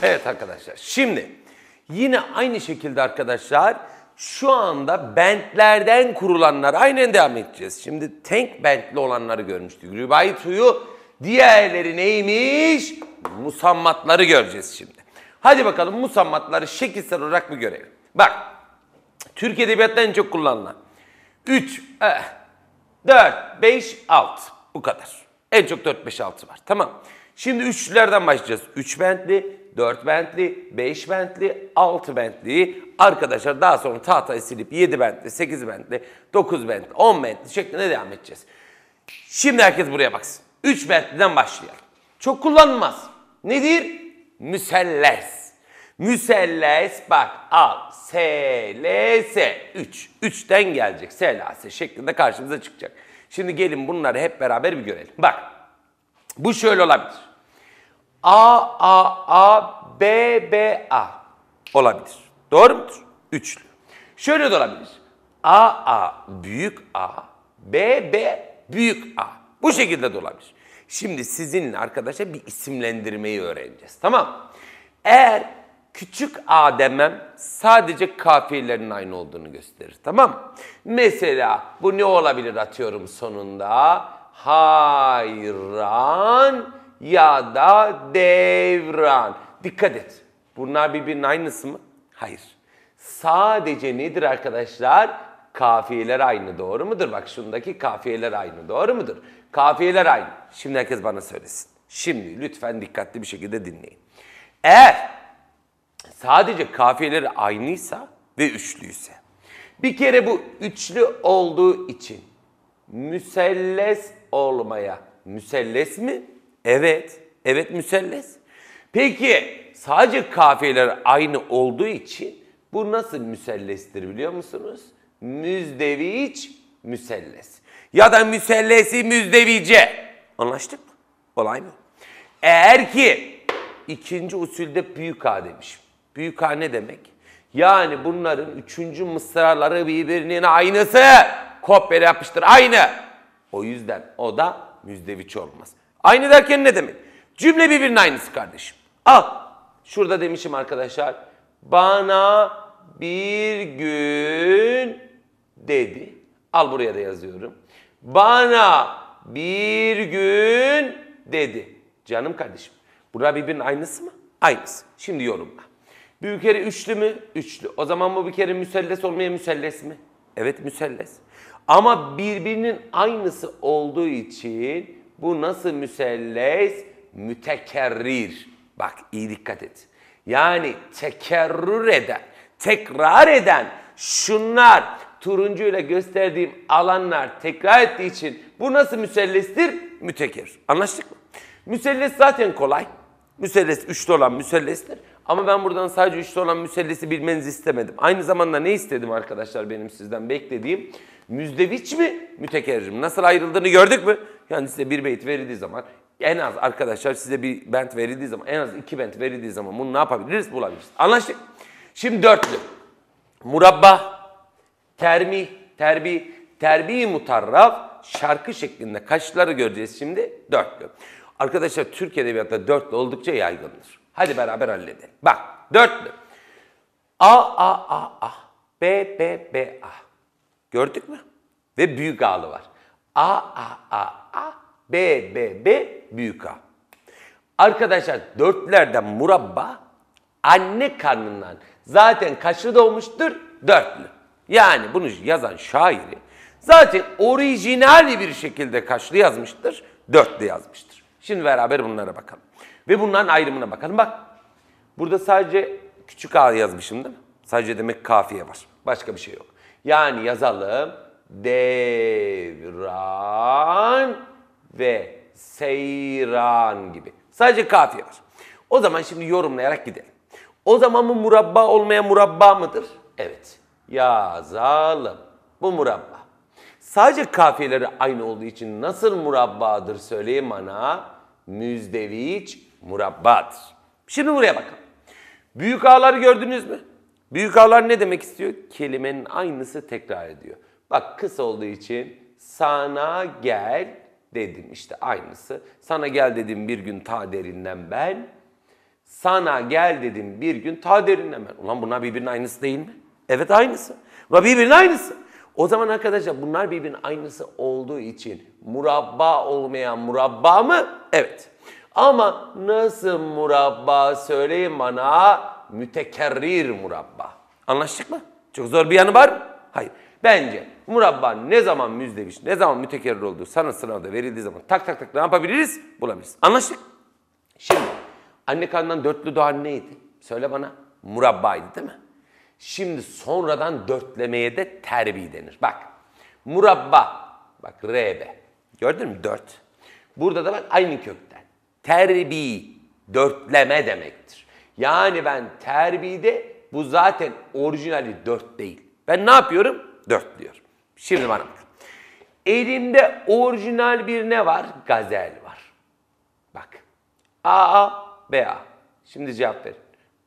Evet arkadaşlar şimdi yine aynı şekilde arkadaşlar şu anda bentlerden kurulanlar aynen devam edeceğiz. Şimdi tank bentli olanları görmüştük. Rübai tuyu diğerleri neymiş? Musammatları göreceğiz şimdi. Hadi bakalım musammatları şekilsel olarak mı görelim. Bak Türk Edebiyat'ta en çok kullanılan 3, 4, 5, 6 bu kadar. En çok 4, 5, 6 var tamam. Şimdi üçlülerden başlayacağız. Üç bentli, 4 bentli, 5 bentli, 6 bentliyi arkadaşlar daha sonra tahtayı silip 7 bentli, 8 bentli, 9 bentli, 10 bentli şeklinde devam edeceğiz. Şimdi herkes buraya baksın. 3 bentliden başlayalım. Çok kullanılmaz. Nedir? Müselles. Müselles bak al S, L, S. 3. 3'ten gelecek S, L, S şeklinde karşımıza çıkacak. Şimdi gelin bunları hep beraber bir görelim. Bak bu şöyle olabilir. A, A, A, B, B, A olabilir. Doğru mudur? Üçlü. Şöyle de olabilir. A, A büyük A, B, B büyük A. Bu şekilde de olabilir. Şimdi sizinle arkadaşa bir isimlendirmeyi öğreneceğiz. Tamam. Eğer küçük a demem sadece kafiyelerin aynı olduğunu gösterir. Tamam Mesela bu ne olabilir atıyorum sonunda? Hayran ya da devran. Dikkat et. Bunlar birbirinin aynısı mı? Hayır. Sadece nedir arkadaşlar? Kafiyeler aynı doğru mudur? Bak şundaki kafiyeler aynı doğru mudur? Kafiyeler aynı. Şimdi herkes bana söylesin. Şimdi lütfen dikkatli bir şekilde dinleyin. Eğer sadece kafiyeleri aynıysa ve üçlüyse. Bir kere bu üçlü olduğu için müselles olmaya, müselles mi Evet. Evet müselles. Peki sadece kafiyeler aynı olduğu için bu nasıl müsellestir biliyor musunuz? Müzdeviç müselles. Ya da müsellesi müzdevice. Anlaştık mı? Olay mı? Eğer ki ikinci usulde büyük A demişim. Büyük A ne demek? Yani bunların üçüncü mısraları birbirinin aynısı. kopya yapıştır aynı. O yüzden o da müzdeviç olmaz. Aynı derken ne demek? Cümle birbirinin aynısı kardeşim. Al. Ah, şurada demişim arkadaşlar. Bana bir gün dedi. Al buraya da yazıyorum. Bana bir gün dedi. Canım kardeşim. Bunlar birbirinin aynısı mı? Aynısı. Şimdi yorumla. Bir kere üçlü mü? Üçlü. O zaman bu bir kere müselles olmaya müselles mi? Evet müselles. Ama birbirinin aynısı olduğu için bu nasıl müselles? Mütekerrir. Bak iyi dikkat et. Yani tekerrür eden, tekrar eden şunlar turuncuyla gösterdiğim alanlar tekrar ettiği için bu nasıl müsellestir? Mütekerrir. Anlaştık mı? Müselles zaten kolay. Müselles üçlü olan müsellestir. Ama ben buradan sadece üçlü olan müsellesi bilmenizi istemedim. Aynı zamanda ne istedim arkadaşlar benim sizden beklediğim? Müzdeviç mi, mütekerrir mi? Nasıl ayrıldığını gördük mü? Yani size bir beyt verildiği zaman en az arkadaşlar size bir bent verildiği zaman en az iki bent verildiği zaman bunu ne yapabiliriz? Bulabiliriz. Anlaştık. Şimdi dörtlü. Murabba, termi, terbi, terbi mutarraf şarkı şeklinde kaçları göreceğiz şimdi? Dörtlü. Arkadaşlar Türk Edebiyatı dörtlü oldukça yaygındır. Hadi beraber halledelim. Bak dörtlü. A, A, A, A. B, B, B, A. Gördük mü? Ve büyük A'lı var. A, A, A, A, B, B, B, büyük A. Arkadaşlar dörtlerden murabba anne karnından zaten kaçlı doğmuştur? Dörtlü. Yani bunu yazan şairi zaten orijinal bir şekilde kaçlı yazmıştır? Dörtlü yazmıştır. Şimdi beraber bunlara bakalım. Ve bunların ayrımına bakalım. Bak burada sadece küçük A yazmışım değil mi? Sadece demek kafiye var. Başka bir şey yok. Yani yazalım devran ve seyran gibi. Sadece kafiye var. O zaman şimdi yorumlayarak gidelim. O zaman bu murabba olmaya murabba mıdır? Evet. Yazalım. Bu murabba. Sadece kafiyeleri aynı olduğu için nasıl murabbadır Söyleyeyim bana. Müzdeviç murabbadır. Şimdi buraya bakalım. Büyük ağlar gördünüz mü? Büyük ağlar ne demek istiyor? Kelimenin aynısı tekrar ediyor. Bak kız olduğu için sana gel dedim. işte aynısı. Sana gel dedim bir gün ta derinden ben. Sana gel dedim bir gün ta derinden ben. Ulan bunlar birbirinin aynısı değil mi? Evet aynısı. Bunlar birbirinin aynısı. O zaman arkadaşlar bunlar birbirinin aynısı olduğu için murabba olmayan murabba mı? Evet. Ama nasıl murabba söyleyin bana mütekerrir murabba. Anlaştık mı? Çok zor bir yanı var mı? Hayır. Bence Murabba ne zaman müzdeviş, ne zaman mütekerrir olduğu sana sınavda verildiği zaman tak tak tak ne yapabiliriz? Bulabiliriz. Anlaştık. Şimdi anne karnından dörtlü doğan neydi? Söyle bana. Murabbaydı değil mi? Şimdi sonradan dörtlemeye de terbi denir. Bak murabba, bak rb. Gördün mü? Dört. Burada da bak aynı kökten. Terbi, dörtleme demektir. Yani ben terbide bu zaten orijinali dört değil. Ben ne yapıyorum? Dört diyorum. Şimdi bana bak. Elimde orijinal bir ne var? Gazel var. Bak. A, A, B, A. Şimdi cevap ver.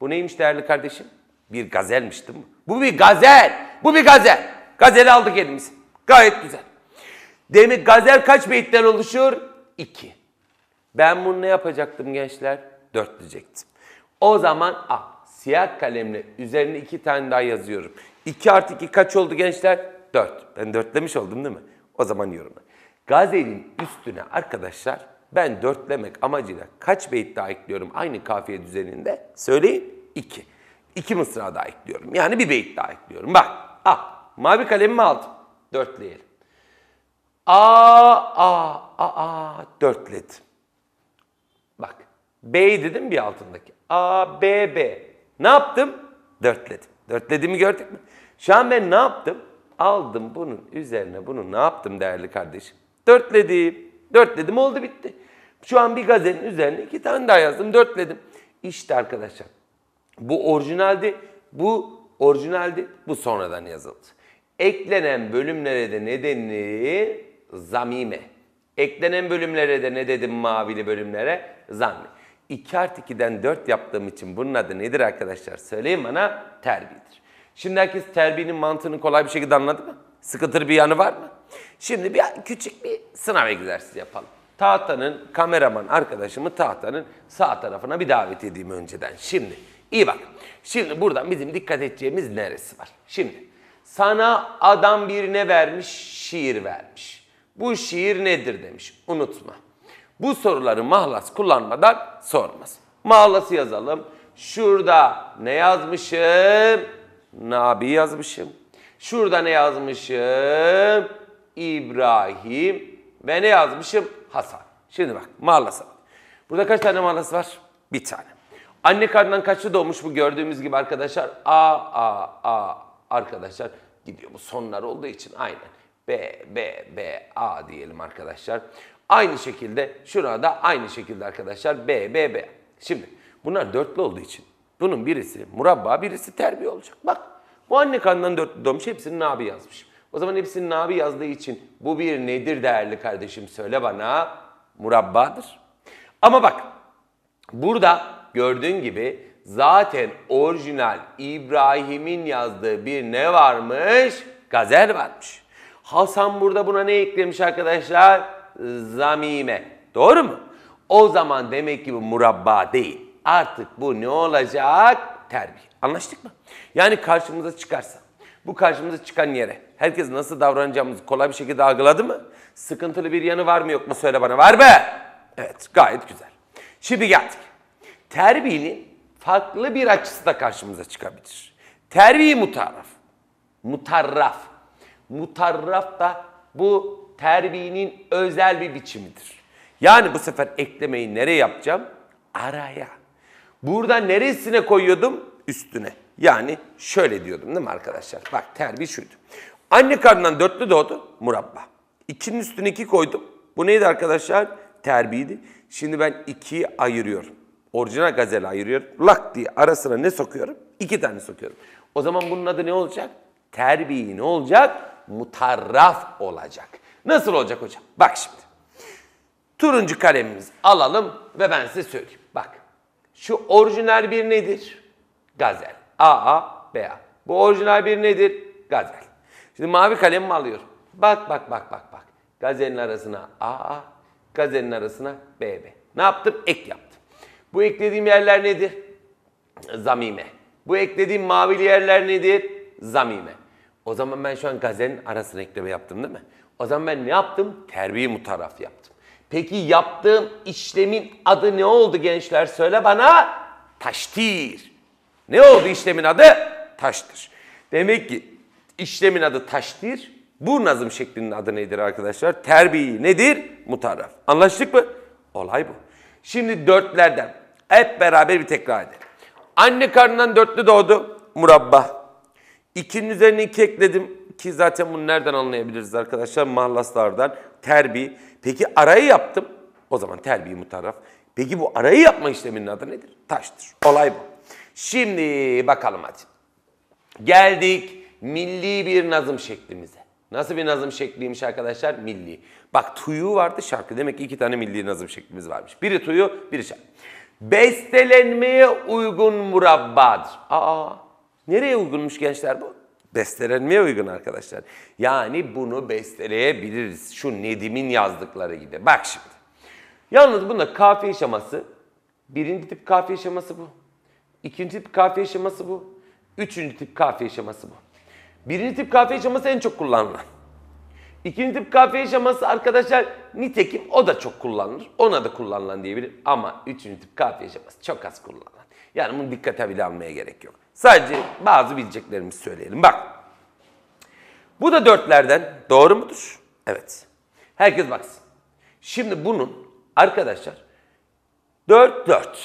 Bu neymiş değerli kardeşim? Bir gazelmiş değil mi? Bu bir gazel. Bu bir gazel. Gazeli aldık elimiz. Gayet güzel. Demek gazel kaç beyitten oluşur? İki. Ben bunu ne yapacaktım gençler? Dört diyecektim. O zaman ah, siyah kalemle üzerine iki tane daha yazıyorum. İki artı iki kaç oldu gençler? 4. Ben dörtlemiş oldum değil mi? O zaman yorumla. Gazel'in üstüne arkadaşlar ben dörtlemek amacıyla kaç beyt daha ekliyorum aynı kafiye düzeninde? Söyleyin. 2. 2 mısra daha ekliyorum. Yani bir beyt daha ekliyorum. Bak. al. Mavi kalemimi aldım. Dörtleyelim. A, a, a, a. Dörtledim. Bak. B dedim bir altındaki. A, B, B. Ne yaptım? Dörtledim. Dörtlediğimi gördük mü? Şu an ben ne yaptım? Aldım bunun üzerine bunu ne yaptım değerli kardeşim? Dörtledim. Dörtledim oldu bitti. Şu an bir gazetenin üzerine iki tane daha yazdım. Dörtledim. İşte arkadaşlar bu orijinaldi. Bu orijinaldi. Bu sonradan yazıldı. Eklenen bölümlere de nedeni zamime. Eklenen bölümlere de ne dedim mavili bölümlere? Zamime. 2 artı 2'den 4 yaptığım için bunun adı nedir arkadaşlar? Söyleyin bana terbiyedir. Şimdi herkes terbiyenin mantığını kolay bir şekilde anladı mı? Sıkıtır bir yanı var mı? Şimdi bir küçük bir sınav egzersizi yapalım. Tahtanın, kameraman arkadaşımı tahtanın sağ tarafına bir davet edeyim önceden. Şimdi iyi bak. Şimdi buradan bizim dikkat edeceğimiz neresi var? Şimdi sana adam birine vermiş, şiir vermiş. Bu şiir nedir demiş. Unutma. Bu soruları mahlas kullanmadan sormaz. Mahlası yazalım. Şurada ne yazmışım? Nabi yazmışım. Şurada ne yazmışım? İbrahim ve ne yazmışım? Hasan. Şimdi bak mahallası. Burada kaç tane mahallası var? Bir tane. Anne karnından kaçta doğmuş bu gördüğümüz gibi arkadaşlar? A, A, A arkadaşlar gidiyor. Bu sonlar olduğu için aynen. B, B, B, A diyelim arkadaşlar. Aynı şekilde şurada aynı şekilde arkadaşlar B, B, B. Şimdi bunlar dörtlü olduğu için bunun birisi murabba, birisi terbiye olacak. Bak bu anne kanından dörtlü doğmuş hepsini Nabi yazmış. O zaman hepsini Nabi yazdığı için bu bir nedir değerli kardeşim söyle bana murabbadır. Ama bak burada gördüğün gibi zaten orijinal İbrahim'in yazdığı bir ne varmış? Gazel varmış. Hasan burada buna ne eklemiş arkadaşlar? Zamime. Doğru mu? O zaman demek ki bu murabba değil artık bu ne olacak? Terbiye. Anlaştık mı? Yani karşımıza çıkarsa, bu karşımıza çıkan yere herkes nasıl davranacağımızı kolay bir şekilde algıladı mı? Sıkıntılı bir yanı var mı yok mu söyle bana. Var be! Evet gayet güzel. Şimdi geldik. Terbiyenin farklı bir açısı da karşımıza çıkabilir. Terbiye mutarraf. Mutarraf. Mutarraf da bu terbiyenin özel bir biçimidir. Yani bu sefer eklemeyi nereye yapacağım? Araya. Buradan neresine koyuyordum? Üstüne. Yani şöyle diyordum değil mi arkadaşlar? Bak terbiye şuydu. Anne karnından dörtlü doğdu murabba. İkinin üstüne iki koydum. Bu neydi arkadaşlar? Terbiydi. Şimdi ben ikiyi ayırıyorum. Orijinal gazeli ayırıyorum. Lak diye arasına ne sokuyorum? İki tane sokuyorum. O zaman bunun adı ne olacak? Terbiye ne olacak? Mutarraf olacak. Nasıl olacak hocam? Bak şimdi. Turuncu kalemimizi alalım ve ben size söyleyeyim. Bak şu orijinal bir nedir? Gazel. AA, BA. Bu orijinal bir nedir? Gazel. Şimdi mavi kalemimi alıyorum. Bak bak bak bak bak. Gazelin arasına AA, gazelin arasına BB. Ne yaptım? Ek yaptım. Bu eklediğim yerler nedir? Zamime. Bu eklediğim mavi yerler nedir? Zamime. O zaman ben şu an gazelin arasına ekleme yaptım değil mi? O zaman ben ne yaptım? Terbiye mutaraf yaptım. Peki yaptığım işlemin adı ne oldu gençler? Söyle bana. Taştir. Ne oldu işlemin adı? Taştır. Demek ki işlemin adı taştir. Bu nazım şeklinin adı nedir arkadaşlar? Terbiye nedir? Mutarraf. Anlaştık mı? Olay bu. Şimdi dörtlerden hep beraber bir tekrar edelim. Anne karnından dörtlü doğdu. Murabba. İkinin üzerine iki ekledim ki zaten bunu nereden anlayabiliriz arkadaşlar? Mahlaslardan terbi. Peki arayı yaptım. O zaman terbi mutarraf. Peki bu arayı yapma işleminin adı nedir? Taştır. Olay bu. Şimdi bakalım hadi. Geldik milli bir nazım şeklimize. Nasıl bir nazım şekliymiş arkadaşlar? Milli. Bak tuyu vardı şarkı. Demek ki iki tane milli nazım şeklimiz varmış. Biri tuyu, biri şarkı. Bestelenmeye uygun murabbadır. Aa, nereye uygunmuş gençler bu? Bestelenmeye uygun arkadaşlar. Yani bunu besteleyebiliriz. Şu Nedim'in yazdıkları gibi. Bak şimdi. Yalnız bunda kafiye şeması. Birinci tip kafiye şeması bu. İkinci tip kafiye şeması bu. Üçüncü tip kafiye şeması bu. Birinci tip kafiye şeması en çok kullanılan. İkinci tip kafiye şeması arkadaşlar nitekim o da çok kullanılır. Ona da kullanılan diyebilir. Ama üçüncü tip kafiye şeması çok az kullanılan. Yani bunu dikkate bile almaya gerek yok. Sadece bazı bileceklerimizi söyleyelim. Bak. Bu da dörtlerden. Doğru mudur? Evet. Herkes baksın. Şimdi bunun arkadaşlar 4 4.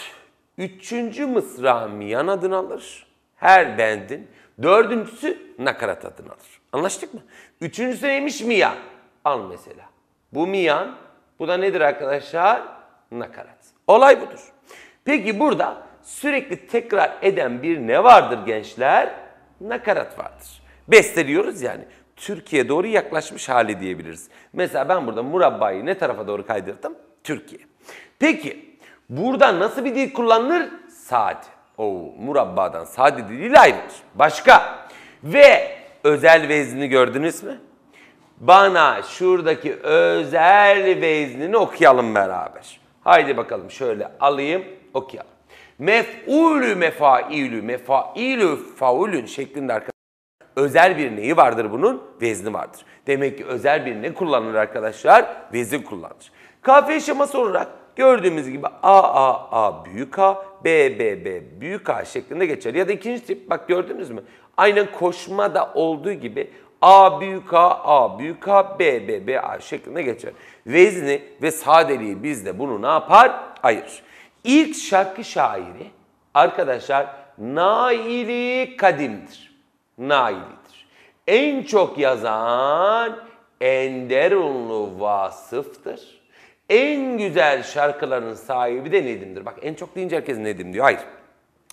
Üçüncü mısra miyan adını alır. Her bendin. Dördüncüsü nakarat adını alır. Anlaştık mı? Üçüncüsü neymiş miyan? Al mesela. Bu miyan. Bu da nedir arkadaşlar? Nakarat. Olay budur. Peki burada sürekli tekrar eden bir ne vardır gençler? Nakarat vardır. Besteliyoruz yani. Türkiye doğru yaklaşmış hali diyebiliriz. Mesela ben burada murabbayı ne tarafa doğru kaydırdım? Türkiye. Peki burada nasıl bir dil kullanılır? Sadi. O murabbadan sadi diliyle ayrılır. Başka. Ve özel veznini gördünüz mü? Bana şuradaki özel veznini okuyalım beraber. Haydi bakalım şöyle alayım okuyalım. Mef'ulü mefailü, mefailü faulün şeklinde arkadaşlar özel bir neyi vardır bunun? Vezni vardır. Demek ki özel bir ne kullanılır arkadaşlar? Vezin kullanılır. Kafiye şeması olarak gördüğümüz gibi A, A, A büyük A, B, B, B büyük A şeklinde geçer. Ya da ikinci tip bak gördünüz mü? Aynen koşma da olduğu gibi A büyük A, A büyük A, B, B, B, A şeklinde geçer. Vezni ve sadeliği bizde bunu ne yapar? Ayır. İlk şarkı şairi arkadaşlar Naili Kadim'dir. Naili'dir. En çok yazan Enderunlu Vasıf'tır. En güzel şarkıların sahibi de Nedim'dir. Bak en çok deyince herkes Nedim diyor. Hayır.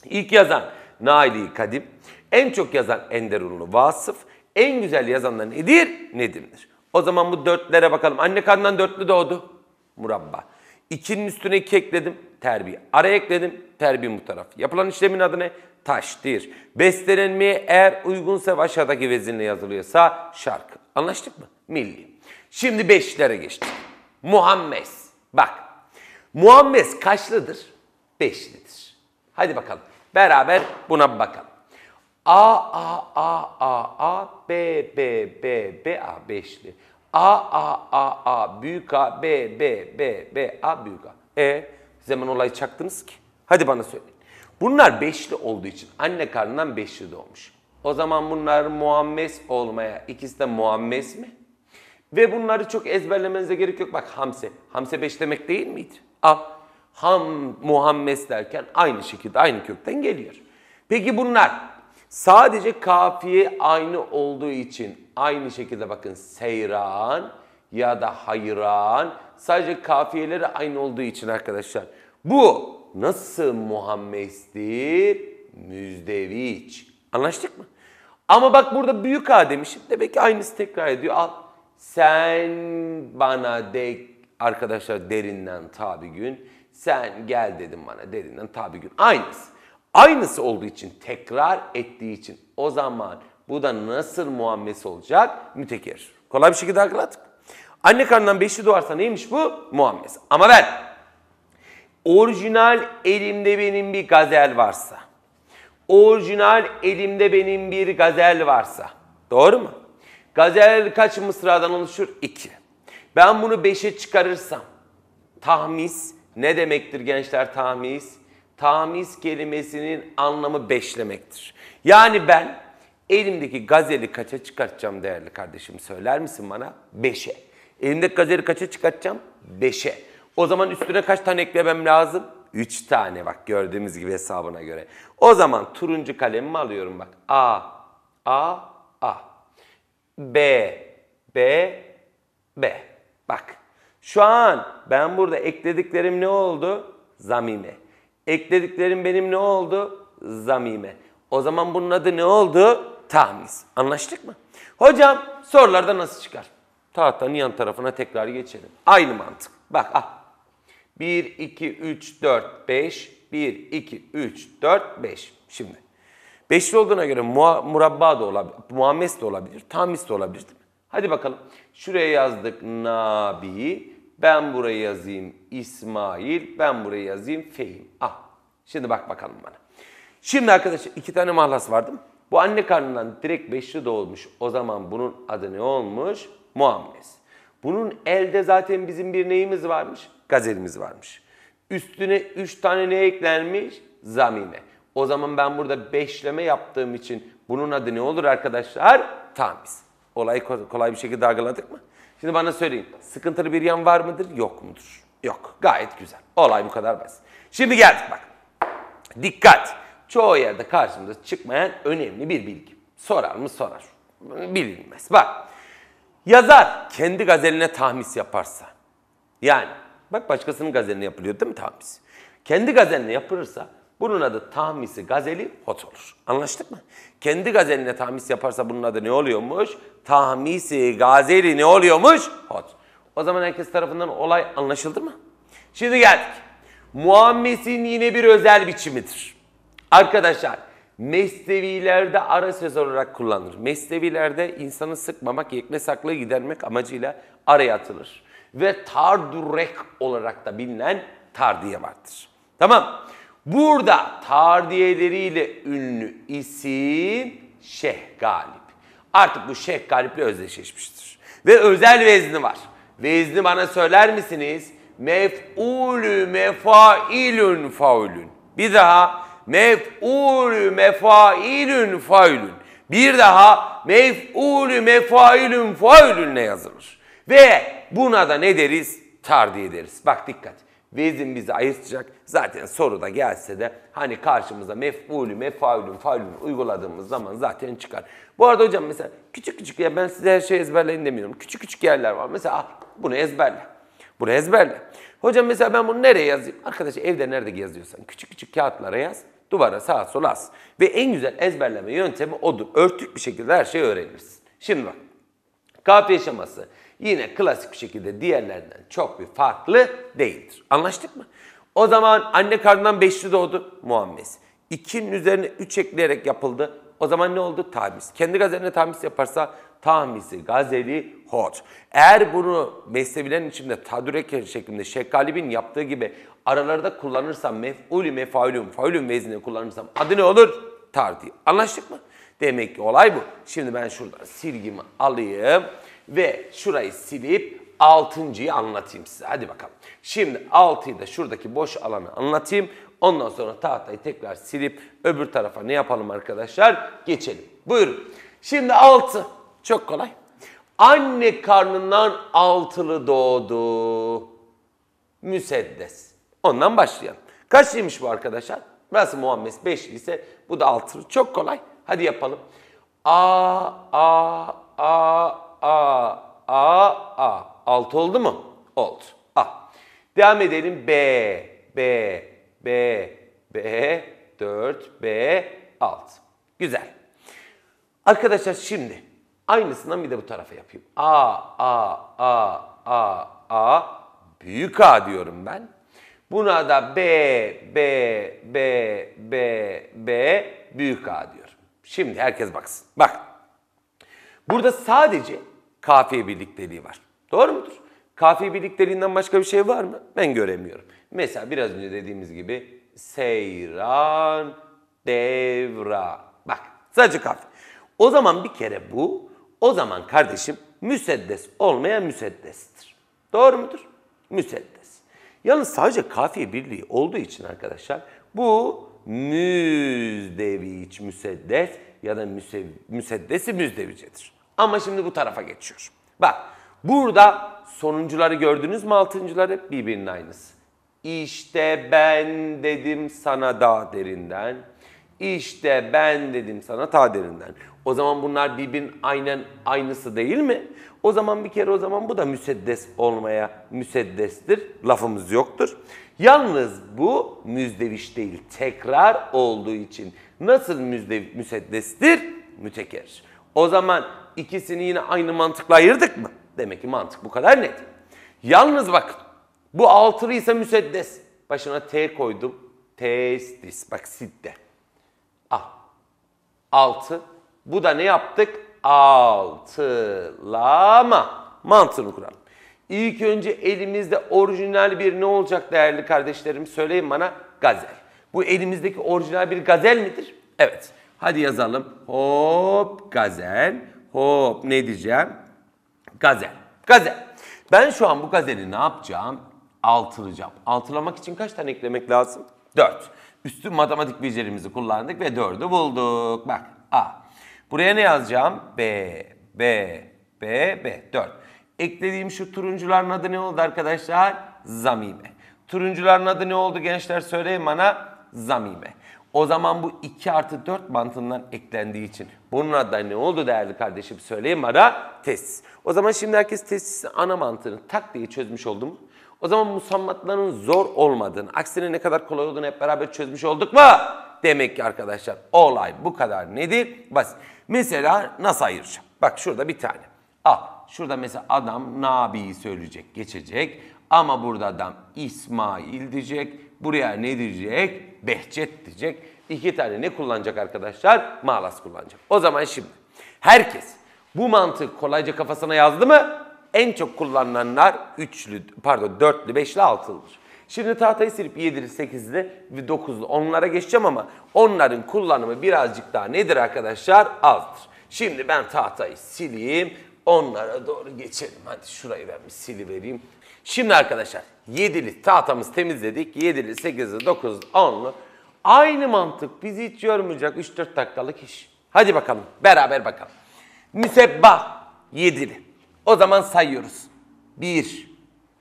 İlk yazan Naili Kadim. En çok yazan Enderunlu Vasıf. En güzel yazanlar nedir? Nedim'dir. O zaman bu dörtlere bakalım. Anne kandan dörtlü doğdu. Murabba. 2'nin üstüne 2 ekledim. Terbiye. Araya ekledim. Terbiye bu taraf. Yapılan işlemin adı ne? Taştir. Beslenmeye eğer uygunsa ve aşağıdaki vezinle yazılıyorsa şarkı. Anlaştık mı? Milli. Şimdi beşlere geçtik. Muhammes. Bak. Muhammes kaçlıdır? Beşlidir. Hadi bakalım. Beraber buna bakalım. A, A, A, A, A, B, B, B, B, A, beşli. A, A, A, A, büyük A, B, B, B, B, A, büyük A. E zaman olay çaktınız ki. Hadi bana söyleyin. Bunlar beşli olduğu için anne karnından beşli doğmuş. O zaman bunlar muammes olmaya, ikisi de muammes mi? Ve bunları çok ezberlemenize gerek yok. Bak hamse. Hamse beş demek değil miydi? Al. Ham, muhammes derken aynı şekilde aynı kökten geliyor. Peki bunlar Sadece kafiye aynı olduğu için aynı şekilde bakın seyran ya da hayran sadece kafiyeleri aynı olduğu için arkadaşlar. Bu nasıl Muhammes'tir? Müzdeviç. Anlaştık mı? Ama bak burada büyük A demişim. Demek ki aynısı tekrar ediyor. Al. Sen bana de arkadaşlar derinden tabi gün. Sen gel dedim bana derinden tabi gün. Aynısı aynısı olduğu için, tekrar ettiği için o zaman bu da nasıl muamelesi olacak? Müteker. Kolay bir şekilde akılattık. Anne karnından beşli doğarsa neymiş bu? Muammesi. Ama ben orijinal elimde benim bir gazel varsa, orijinal elimde benim bir gazel varsa, doğru mu? Gazel kaç mısradan oluşur? İki. Ben bunu beşe çıkarırsam, tahmis ne demektir gençler tahmis? tamiz kelimesinin anlamı beşlemektir. Yani ben elimdeki gazeli kaça çıkartacağım değerli kardeşim söyler misin bana? Beşe. Elimdeki gazeli kaça çıkartacağım? Beşe. O zaman üstüne kaç tane eklemem lazım? Üç tane bak gördüğümüz gibi hesabına göre. O zaman turuncu kalemimi alıyorum bak. A, A, A. B, B, B. Bak şu an ben burada eklediklerim ne oldu? Zamime. Eklediklerim benim ne oldu? Zamime. O zaman bunun adı ne oldu? tamiz. Anlaştık mı? Hocam sorularda nasıl çıkar? Tahtanın yan tarafına tekrar geçelim. Aynı mantık. Bak ah. 1, 2, 3, 4, 5. 1, 2, 3, 4, 5. Şimdi. Beşli olduğuna göre mua, murabba da olabilir, muammes de olabilir, tamis de olabilir. Hadi bakalım. Şuraya yazdık nabi. Ben burayı yazayım İsmail. Ben burayı yazayım Fehim. Ah. Şimdi bak bakalım bana. Şimdi arkadaşlar iki tane mahlas vardım. Bu anne karnından direkt beşli doğmuş. O zaman bunun adı ne olmuş? Muammes. Bunun elde zaten bizim bir neyimiz varmış? Gazelimiz varmış. Üstüne üç tane ne eklenmiş? Zamime. O zaman ben burada beşleme yaptığım için bunun adı ne olur arkadaşlar? Tamiz. Olayı kolay bir şekilde algıladık mı? Şimdi bana söyleyin. Sıkıntılı bir yan var mıdır? Yok mudur? Yok. Gayet güzel. Olay bu kadar basit. Şimdi geldik bak. Dikkat. Çoğu yerde karşımıza çıkmayan önemli bir bilgi. Sorar mı sorar. Bilinmez. Bak. Yazar kendi gazeline tahmis yaparsa. Yani bak başkasının gazeline yapılıyor değil mi tahmis? Kendi gazeline yapılırsa bunun adı tahmisi gazeli hot olur. Anlaştık mı? Kendi gazeline tahmis yaparsa bunun adı ne oluyormuş? Tahmisi gazeli ne oluyormuş? Hot. O zaman herkes tarafından olay anlaşıldı mı? Şimdi geldik. Muammesin yine bir özel biçimidir. Arkadaşlar mesnevilerde ara söz olarak kullanılır. Mesnevilerde insanı sıkmamak, yekme saklığı gidermek amacıyla araya atılır. Ve tardurek olarak da bilinen tardiye vardır. Tamam. Burada tardiyeleriyle ünlü isim Şeyh Galip. Artık bu Şeyh Galip'le özdeşleşmiştir. Ve özel vezni var. Vezni bana söyler misiniz? Mef'ulü mefailün faulün. Bir daha mef'ulü mefailün faulün. Bir daha mef'ulü mefailün ne yazılır. Ve buna da ne deriz? Tardiye deriz. Bak dikkat. Vezin bizi ayırtacak. Zaten soru da gelse de hani karşımıza mef'ulü, mefaulün, faulün uyguladığımız zaman zaten çıkar. Bu arada hocam mesela küçük küçük ya ben size her şeyi ezberleyin demiyorum. Küçük küçük yerler var. Mesela ah, bunu ezberle. Bunu ezberle. Hocam mesela ben bunu nereye yazayım? Arkadaş evde nerede yazıyorsan küçük küçük kağıtlara yaz. Duvara sağa sola as. Ve en güzel ezberleme yöntemi odur. Örtük bir şekilde her şeyi öğrenirsin. Şimdi bak. Kafiye şeması yine klasik bir şekilde diğerlerinden çok bir farklı değildir. Anlaştık mı? O zaman anne karnından beşli doğdu muammesi. 2'nin üzerine 3 ekleyerek yapıldı. O zaman ne oldu? Tahmis. Kendi gazeline tahmis yaparsa tahmisi gazeli hot. Eğer bunu mesnevilerin içinde tadürek şeklinde Şekkalib'in yaptığı gibi aralarda kullanırsam mef'ulü mefaülüm, faülüm veznini kullanırsam adı ne olur? Tardi. Anlaştık mı? Demek ki olay bu. Şimdi ben şuradan silgimi alayım ve şurayı silip altıncıyı anlatayım size. Hadi bakalım. Şimdi altıyı da şuradaki boş alanı anlatayım. Ondan sonra tahtayı tekrar silip öbür tarafa ne yapalım arkadaşlar? Geçelim. Buyurun. Şimdi altı. Çok kolay. Anne karnından altılı doğdu. Müseddes. Ondan başlayalım. Kaçlıymış bu arkadaşlar? Burası Muhammed 5 ise bu da altılı. Çok kolay. Hadi yapalım. A, A, A, A, A, A. alt oldu mu? Oldu. A. Devam edelim. B, B, B, B, 4, B, 6. Güzel. Arkadaşlar şimdi aynısından bir de bu tarafa yapayım. A, A, A, A, A, büyük A diyorum ben. Buna da B, B, B, B, B, büyük A diyorum. Şimdi herkes baksın. Bak. Burada sadece kafiye birlikteliği var. Doğru mudur? Kafiye birlikteliğinden başka bir şey var mı? Ben göremiyorum. Mesela biraz önce dediğimiz gibi seyran devra. Bak sadece kafi. O zaman bir kere bu, o zaman kardeşim müseddes olmayan müseddestir. Doğru mudur? Müseddes. Yalnız sadece kafiye birliği olduğu için arkadaşlar bu müzdeviç müseddes ya da müse, müseddesi müzdevicedir. Ama şimdi bu tarafa geçiyor. Bak burada sonuncuları gördünüz mü altıncıları? Birbirinin aynısı. İşte ben dedim sana daha derinden. İşte ben dedim sana ta derinden. O zaman bunlar birbirinin aynen aynısı değil mi? O zaman bir kere o zaman bu da müseddes olmaya müseddestir. Lafımız yoktur. Yalnız bu müzdeviş değil. Tekrar olduğu için nasıl müzdev, müseddestir? Müteker. O zaman ikisini yine aynı mantıkla ayırdık mı? Demek ki mantık bu kadar net. Yalnız bak, bu altılı ise müseddes. Başına T koydum. Testis. Bak sidde. Al. Altı. Bu da ne yaptık? Altılama. Mantığını kuralım. İlk önce elimizde orijinal bir ne olacak değerli kardeşlerim? Söyleyin bana gazel. Bu elimizdeki orijinal bir gazel midir? Evet. Hadi yazalım. Hop gazel. Hop ne diyeceğim? Gazel. Gazel. Ben şu an bu gazeli ne yapacağım? Altılayacağım. Altılamak için kaç tane eklemek lazım? 4. Üstün matematik becerimizi kullandık ve 4'ü bulduk. Bak A. Buraya ne yazacağım? B, B, B, B. 4. Eklediğim şu turuncuların adı ne oldu arkadaşlar? Zamime. Turuncuların adı ne oldu gençler? Söyleyin bana. Zamime. O zaman bu 2 artı 4 mantığından eklendiği için. Bunun adı ne oldu değerli kardeşim söyleyeyim bana? Tesis. O zaman şimdi herkes tesisin ana mantığını tak diye çözmüş oldum. O zaman musammatların zor olmadığını, aksine ne kadar kolay olduğunu hep beraber çözmüş olduk mu? Demek ki arkadaşlar olay bu kadar nedir? bas. Mesela nasıl ayıracağım? Bak şurada bir tane. Al. Şurada mesela adam Nabi'yi söyleyecek, geçecek. Ama burada adam İsmail diyecek. Buraya ne diyecek? Behçet diyecek. İki tane ne kullanacak arkadaşlar? Malas kullanacak. O zaman şimdi herkes bu mantık kolayca kafasına yazdı mı? En çok kullanılanlar üçlü, pardon dörtlü, beşli, altılıdır. Şimdi tahtayı silip 7'li, 8'li ve 9'lu onlara geçeceğim ama onların kullanımı birazcık daha nedir arkadaşlar? Azdır. Şimdi ben tahtayı sileyim. Onlara doğru geçelim. Hadi şurayı ben bir vereyim. Şimdi arkadaşlar 7'li tahtamızı temizledik. 7'li, 8'li, 9'lu, 10'lu. Aynı mantık bizi hiç yormayacak 3-4 dakikalık iş. Hadi bakalım beraber bakalım. Müsebba 7'li. O zaman sayıyoruz. 1,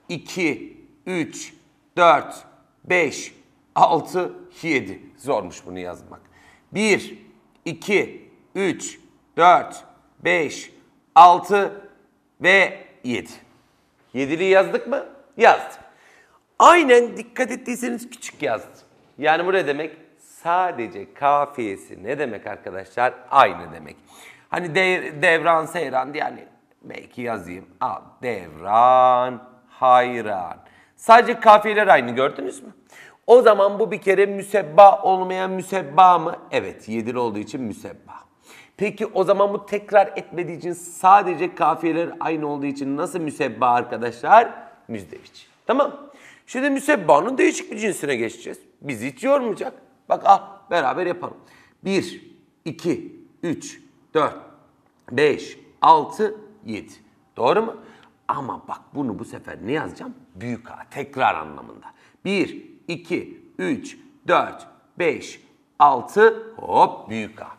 2, 3, 4, 5, 6, 7. Zormuş bunu yazmak. 1, 2, 3, 4, 5, 6 ve 7. Yediliği yazdık mı? Yazdım. Aynen dikkat ettiyseniz küçük yazdım. Yani bu ne demek? Sadece kafiyesi ne demek arkadaşlar? Aynı demek. Hani de, devran seyran diye hani belki yazayım. Al devran hayran. Sadece kafiyeler aynı gördünüz mü? O zaman bu bir kere müsebba olmayan müsebba mı? Evet yedili olduğu için müsebba. Peki o zaman bu tekrar etmediği için sadece kafiyeler aynı olduğu için nasıl müsebba arkadaşlar? Müzdeviç. Tamam. Şimdi müsebbanın değişik bir cinsine geçeceğiz. Biz hiç yormayacak. Bak al ah, beraber yapalım. 1, 2, 3, 4, 5, 6, 7. Doğru mu? Ama bak bunu bu sefer ne yazacağım? Büyük A. Tekrar anlamında. 1, 2, 3, 4, 5, 6 hop büyük A.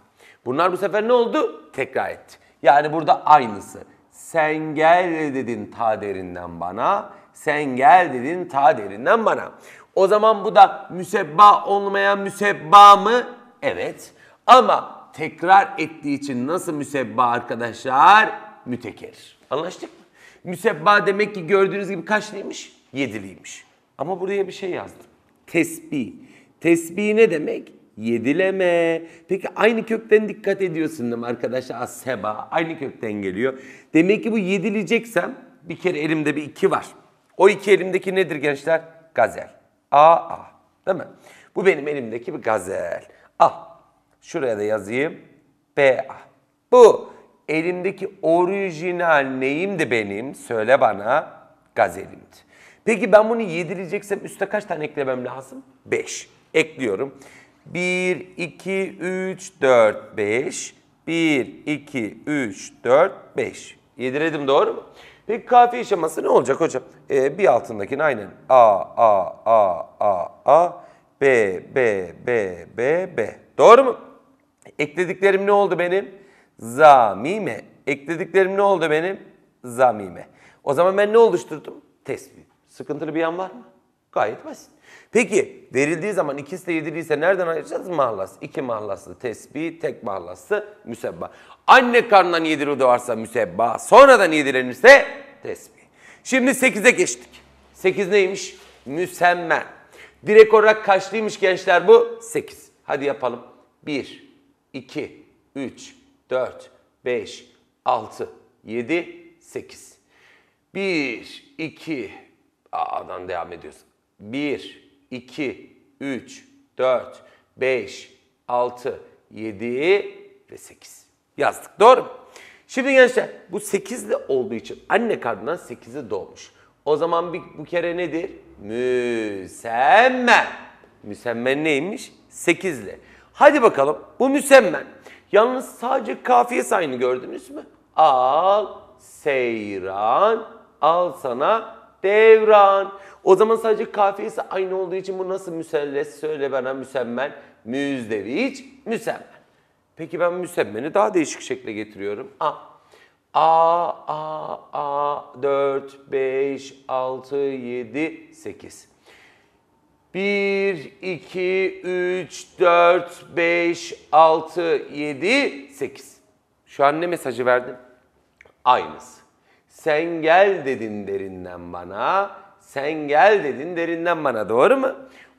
Bunlar bu sefer ne oldu? Tekrar etti. Yani burada aynısı. Sen gel dedin ta derinden bana. Sen gel dedin ta derinden bana. O zaman bu da müsebba olmayan müsebba mı? Evet. Ama tekrar ettiği için nasıl müsebba arkadaşlar? Müteker. Anlaştık mı? Müsebba demek ki gördüğünüz gibi kaçlıymış? Yediliymiş. Ama buraya bir şey yazdım. Tesbih. Tesbih ne demek? Yedileme. Peki aynı kökten dikkat ediyorsun değil mi arkadaşlar? Aseba aynı kökten geliyor. Demek ki bu yedileceksem bir kere elimde bir iki var. O iki elimdeki nedir gençler? Gazel. A A. Değil mi? Bu benim elimdeki bir gazel. A. Şuraya da yazayım. B A. Bu elimdeki orijinal neyim de benim? Söyle bana. Gazelimdi. Peki ben bunu yedireceksem üste kaç tane eklemem lazım? Beş. Ekliyorum. 1, 2, 3, 4, 5. 1, 2, 3, 4, 5. Yediredim doğru mu? Peki kafiye şeması ne olacak hocam? Ee, bir altındakini aynen. A, A, A, A, A. B, B, B, B, B. Doğru mu? Eklediklerim ne oldu benim? Zamime. Eklediklerim ne oldu benim? Zamime. O zaman ben ne oluşturdum? Tesbih. Sıkıntılı bir yan var mı? Gayet basit. Peki verildiği zaman ikisi de yediliyse nereden ayıracağız? Mahlas. İki mahlaslı tesbih, tek mahlaslı müsebba. Anne karnından yedirildi varsa müsebba, sonradan yedirilirse tesbih. Şimdi 8'e geçtik. 8 neymiş? Müsemmen. Direkt olarak kaçlıymış gençler bu? 8. Hadi yapalım. 1, 2, 3, 4, 5, 6, 7, 8. 1, 2, A'dan devam ediyoruz. 1, 2, 3, 4, 5, 6, 7 ve 8. Yazdık. Doğru mu? Şimdi gençler bu 8'li olduğu için anne karnından 8'i doğmuş. O zaman bir, bu kere nedir? Müsemmen. Müsemmen neymiş? 8'li. Hadi bakalım bu müsemmen. Yalnız sadece kafiye sayını gördünüz mü? Al seyran, al sana devran. O zaman sadece kafiyesi aynı olduğu için bu nasıl müselles? Söyle bana müsemmel, müzdeviç, müsemmel. Peki ben müsemmeni daha değişik şekle getiriyorum. A. A, A, A, 4, 5, 6, 7, 8. 1, 2, 3, 4, 5, 6, 7, 8. Şu an ne mesajı verdim? Aynısı. Sen gel dedin derinden bana. Sen gel dedin derinden bana doğru mu?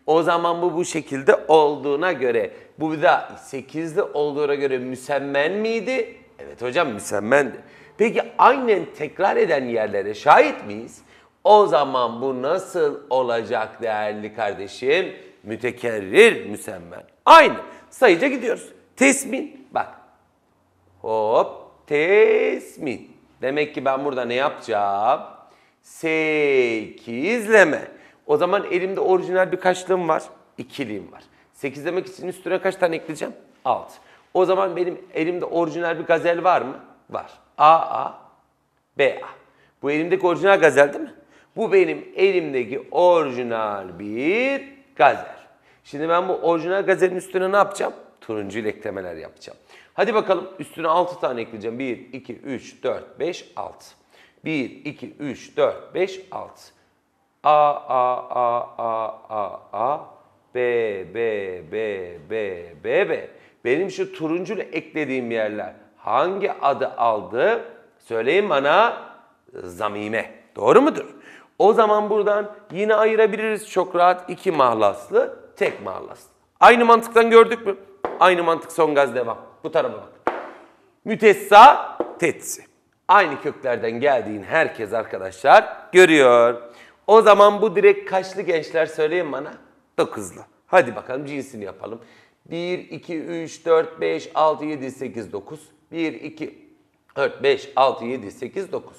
O zaman bu bu şekilde olduğuna göre bu da sekizli olduğuna göre müsemmen miydi? Evet hocam müsemmendi. Peki aynen tekrar eden yerlere şahit miyiz? O zaman bu nasıl olacak değerli kardeşim? Mütekerrir müsemmen. Aynı. Sayıca gidiyoruz. Tesmin. Bak. Hop. Tesmin. Demek ki ben burada ne yapacağım? Sekizleme. O zaman elimde orijinal bir kaçlığım var. İkiliğim var. Sekizlemek için üstüne kaç tane ekleyeceğim? Alt. O zaman benim elimde orijinal bir gazel var mı? Var. A, A, B, A. Bu elimdeki orijinal gazel değil mi? Bu benim elimdeki orijinal bir gazel. Şimdi ben bu orijinal gazelin üstüne ne yapacağım? Turuncu ile yapacağım. Hadi bakalım üstüne 6 tane ekleyeceğim. 1, 2, 3, 4, 5, 6. 1, 2, 3, 4, 5, 6. A, A, A, A, A, A. B, B, B, B, B, B. Benim şu turuncuyla eklediğim yerler hangi adı aldı? Söyleyin bana zamime. Doğru mudur? O zaman buradan yine ayırabiliriz çok rahat iki mahlaslı, tek mahlaslı. Aynı mantıktan gördük mü? Aynı mantık son gaz devam. Bu tarafa bak. Mütessa tetsi. Aynı köklerden geldiğin herkes arkadaşlar görüyor. O zaman bu direkt kaçlı gençler söyleyin bana? Dokuzlu. Hadi bakalım cinsini yapalım. 1, 2, 3, 4, 5, 6, 7, 8, 9. 1, 2, 4, 5, 6, 7, 8, 9.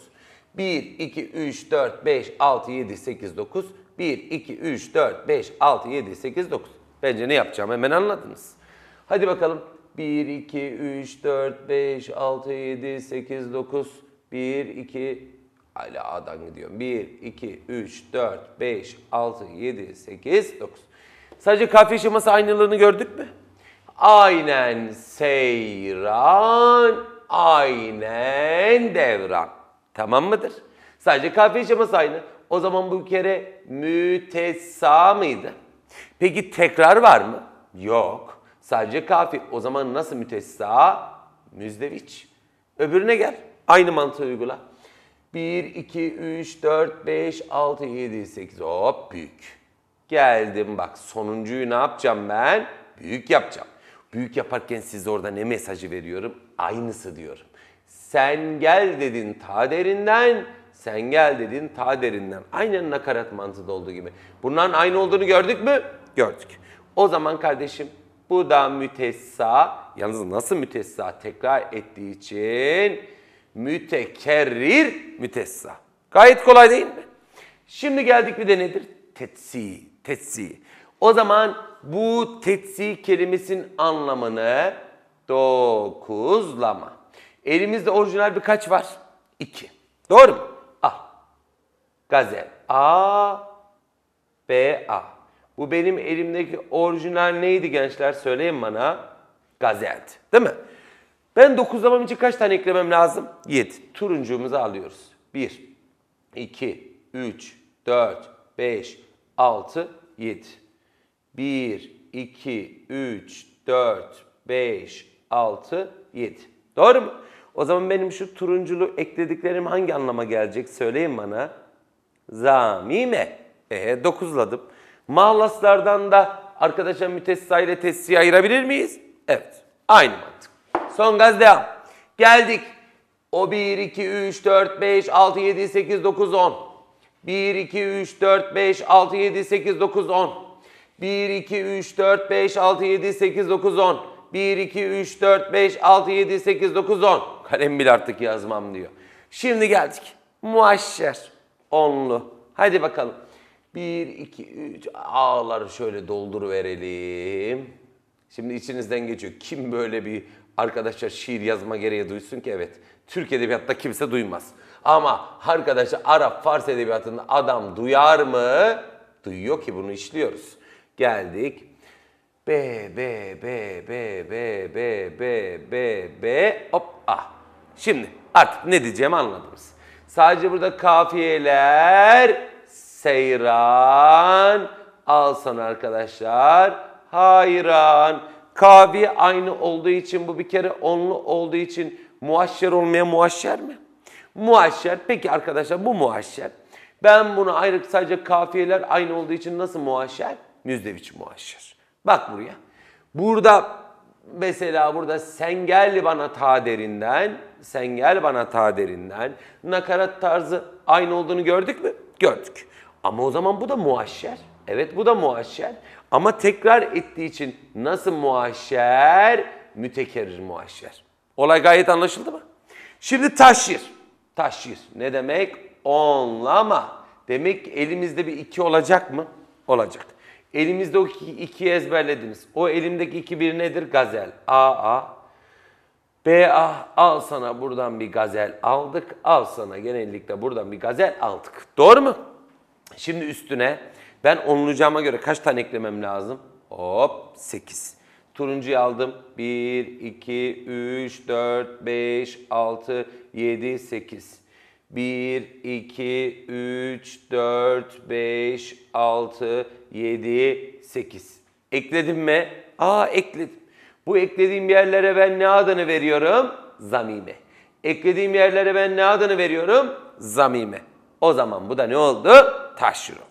1, 2, 3, 4, 5, 6, 7, 8, 9. 1, 2, 3, 4, 5, 6, 7, 8, 9. Bence ne yapacağım hemen anladınız. Hadi bakalım. 1, 2, 3, 4, 5, 6, 7, 8, 9, 1, 2, hala A'dan gidiyorum. 1, 2, 3, 4, 5, 6, 7, 8, 9. Sadece kafiye şeması aynılığını gördük mü? Aynen seyran, aynen devran. Tamam mıdır? Sadece kafiye şeması aynı. O zaman bu kere mütesa mıydı? Peki tekrar var mı? Yok. Sadece kafi. O zaman nasıl mütessa? Müzdeviç. Öbürüne gel. Aynı mantığı uygula. 1, 2, 3, 4, 5, 6, 7, 8. Hop büyük. Geldim bak sonuncuyu ne yapacağım ben? Büyük yapacağım. Büyük yaparken siz orada ne mesajı veriyorum? Aynısı diyorum. Sen gel dedin ta derinden, sen gel dedin ta derinden. Aynen nakarat mantığı olduğu gibi. Bunların aynı olduğunu gördük mü? Gördük. O zaman kardeşim bu da mütessa. Yalnız nasıl mütessa? Tekrar ettiği için mütekerrir mütessa. Gayet kolay değil mi? Şimdi geldik bir de nedir? Tetsi. Tetsi. O zaman bu tetsi kelimesinin anlamını dokuzlama. Elimizde orijinal birkaç var? İki. Doğru mu? A. Gazel. A. B. A. Bu benim elimdeki orijinal neydi gençler söyleyin bana. gazet, Değil mi? Ben dokuzlamam için kaç tane eklemem lazım? 7. Turuncuğumuzu alıyoruz. 1, 2, 3, 4, 5, 6, 7. 1, 2, 3, 4, 5, 6, 7. Doğru mu? O zaman benim şu turunculu eklediklerim hangi anlama gelecek? Söyleyin bana. Zamime. Ehe dokuzladım. Mahlaslardan da arkadaşa mütessa ile tessiye ayırabilir miyiz? Evet. Aynı mantık. Son gaz devam. Geldik. O 1, 2, 3, 4, 5, 6, 7, 8, 9, 10. 1, 2, 3, 4, 5, 6, 7, 8, 9, 10. 1, 2, 3, 4, 5, 6, 7, 8, 9, 10. 1, 2, 3, 4, 5, 6, 7, 8, 9, 10. Kalem bil artık yazmam diyor. Şimdi geldik. Muaşşer. Onlu. Hadi bakalım. Bir, iki, üç. Ağları şöyle doldur verelim. Şimdi içinizden geçiyor. Kim böyle bir arkadaşlar şiir yazma gereği duysun ki evet. Türk edebiyatta kimse duymaz. Ama arkadaşlar Arap, Fars edebiyatında adam duyar mı? Duyuyor ki bunu işliyoruz. Geldik. B, B, B, B, B, B, B, B, B, hop, ah. Şimdi artık ne diyeceğimi anladınız. Sadece burada kafiyeler seyran. Al sana arkadaşlar hayran. Kavi aynı olduğu için bu bir kere onlu olduğu için muaşer olmaya muaşer mi? Muaşer. Peki arkadaşlar bu muaşer. Ben bunu ayrı sadece kafiyeler aynı olduğu için nasıl muaşer? Müzdeviç muaşer. Bak buraya. Burada mesela burada sen gel bana ta derinden, sen gel bana ta derinden nakarat tarzı aynı olduğunu gördük mü? Gördük. Ama o zaman bu da muaşer. Evet bu da muaşer. Ama tekrar ettiği için nasıl muaşer? mütekerir muaşer. Olay gayet anlaşıldı mı? Şimdi taşhir. Taşhir ne demek? Onlama. Demek ki elimizde bir iki olacak mı? Olacak. Elimizde o iki, ikiyi ezberlediniz. O elimdeki iki bir nedir? Gazel. A A. B A. Al sana buradan bir gazel aldık. Al sana genellikle buradan bir gazel aldık. Doğru mu? Şimdi üstüne ben onlayacağıma göre kaç tane eklemem lazım? Hop 8. Turuncuyu aldım. 1, 2, 3, 4, 5, 6, 7, 8. 1, 2, 3, 4, 5, 6, 7, 8. Ekledim mi? Aa ekledim. Bu eklediğim yerlere ben ne adını veriyorum? Zamime. Eklediğim yerlere ben ne adını veriyorum? Zamime. O zaman bu da ne oldu? Taşhir oldu.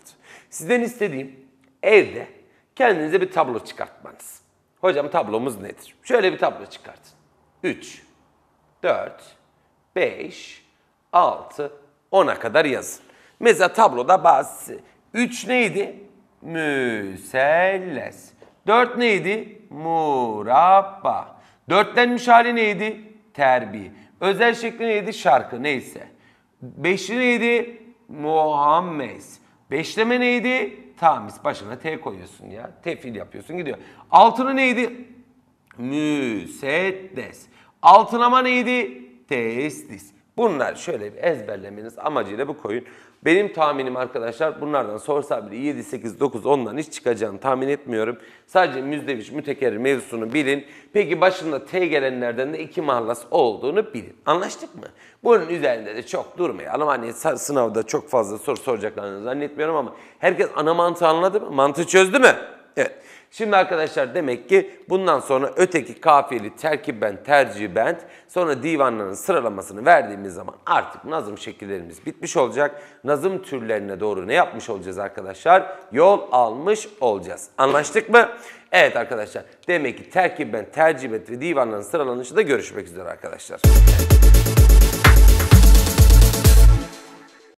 Sizden istediğim evde kendinize bir tablo çıkartmanız. Hocam tablomuz nedir? Şöyle bir tablo çıkartın. 3, 4, 5, 6, 10'a kadar yazın. Mesela tabloda bazı 3 neydi? Müselles. 4 neydi? Murabba. Dörtlenmiş hali neydi? Terbi. Özel şekli neydi? Şarkı neyse. Beşli neydi? Muhammed. Beşleme neydi? Tamis. Başına T koyuyorsun ya. Tefil yapıyorsun gidiyor. Altını neydi? Müseddes. Altınama neydi? Teslis. Bunlar şöyle bir ezberlemeniz amacıyla bu koyun. Benim tahminim arkadaşlar bunlardan sorsa bile 7, 8, 9, 10'dan hiç çıkacağını tahmin etmiyorum. Sadece müzdeviç, mütekerrir mevzusunu bilin. Peki başında T gelenlerden de iki mahlas olduğunu bilin. Anlaştık mı? Bunun üzerinde de çok durmayalım. Hani sınavda çok fazla soru soracaklarını zannetmiyorum ama herkes ana mantığı anladı mı? Mantığı çözdü mü? Evet. Şimdi arkadaşlar demek ki bundan sonra öteki kafiyeli terkiben, tercibent sonra divanların sıralamasını verdiğimiz zaman artık nazım şekillerimiz bitmiş olacak. Nazım türlerine doğru ne yapmış olacağız arkadaşlar? Yol almış olacağız. Anlaştık mı? Evet arkadaşlar demek ki terkiben, tercibent ve divanların sıralanışı da görüşmek üzere arkadaşlar. Evet.